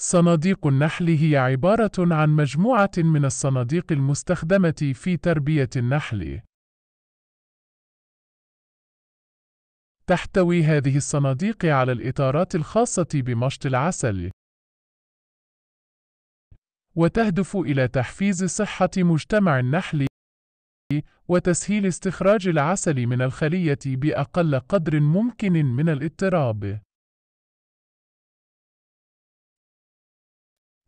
صناديق النحل هي عبارة عن مجموعة من الصناديق المستخدمة في تربية النحل. تحتوي هذه الصناديق على الإطارات الخاصة بمشط العسل، وتهدف إلى تحفيز صحة مجتمع النحل وتسهيل استخراج العسل من الخلية بأقل قدر ممكن من الاضطراب.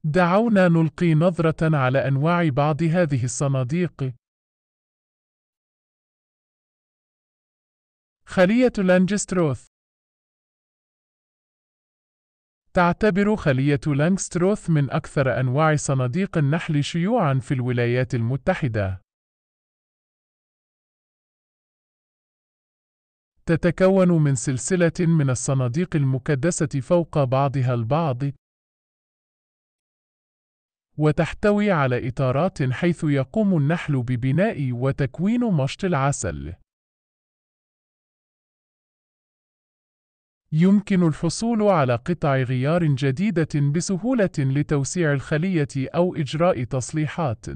دعونا نلقي نظرة على أنواع بعض هذه الصناديق. خلية لانجستروث تعتبر خلية لانجستروث من أكثر أنواع صناديق النحل شيوعًا في الولايات المتحدة. تتكون من سلسلة من الصناديق المكدسة فوق بعضها البعض، وتحتوي على إطارات حيث يقوم النحل ببناء وتكوين مشط العسل. يمكن الحصول على قطع غيار جديدة بسهولة لتوسيع الخلية أو إجراء تصليحات.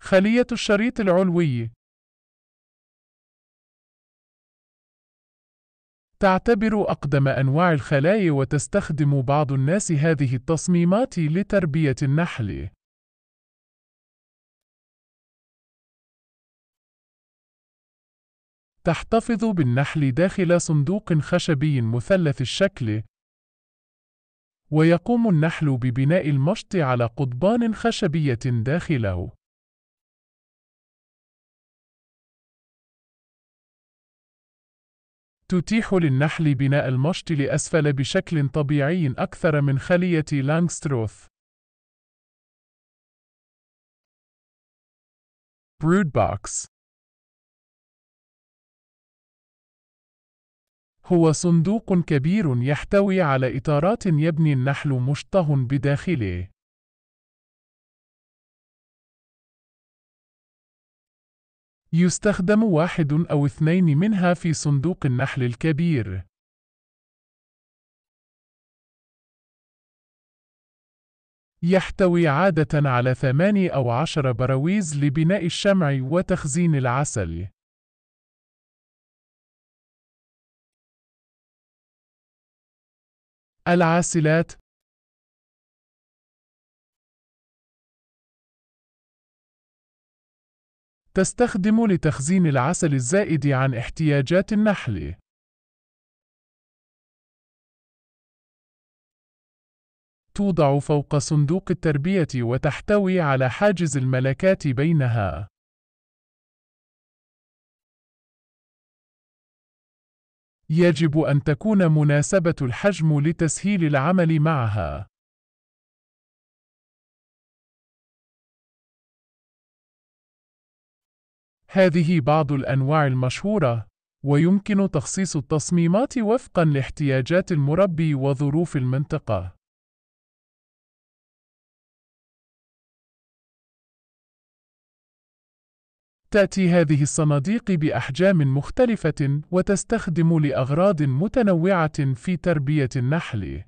خلية الشريط العلوي تعتبر أقدم أنواع الخلايا وتستخدم بعض الناس هذه التصميمات لتربية النحل. تحتفظ بالنحل داخل صندوق خشبي مثلث الشكل ويقوم النحل ببناء المشط على قضبان خشبية داخله تتيح للنحل بناء المشط لأسفل بشكل طبيعي أكثر من خلية لانغستروث. Brood box هو صندوق كبير يحتوي على إطارات يبني النحل مشطه بداخله. يستخدم واحد أو اثنين منها في صندوق النحل الكبير. يحتوي عادة على ثمان أو عشر براويز لبناء الشمع وتخزين العسل. العاسلات تستخدم لتخزين العسل الزائد عن احتياجات النحل. توضع فوق صندوق التربية وتحتوي على حاجز الملكات بينها. يجب أن تكون مناسبة الحجم لتسهيل العمل معها. هذه بعض الأنواع المشهورة، ويمكن تخصيص التصميمات وفقًا لاحتياجات المربي وظروف المنطقة. تأتي هذه الصناديق بأحجام مختلفة وتستخدم لأغراض متنوعة في تربية النحل.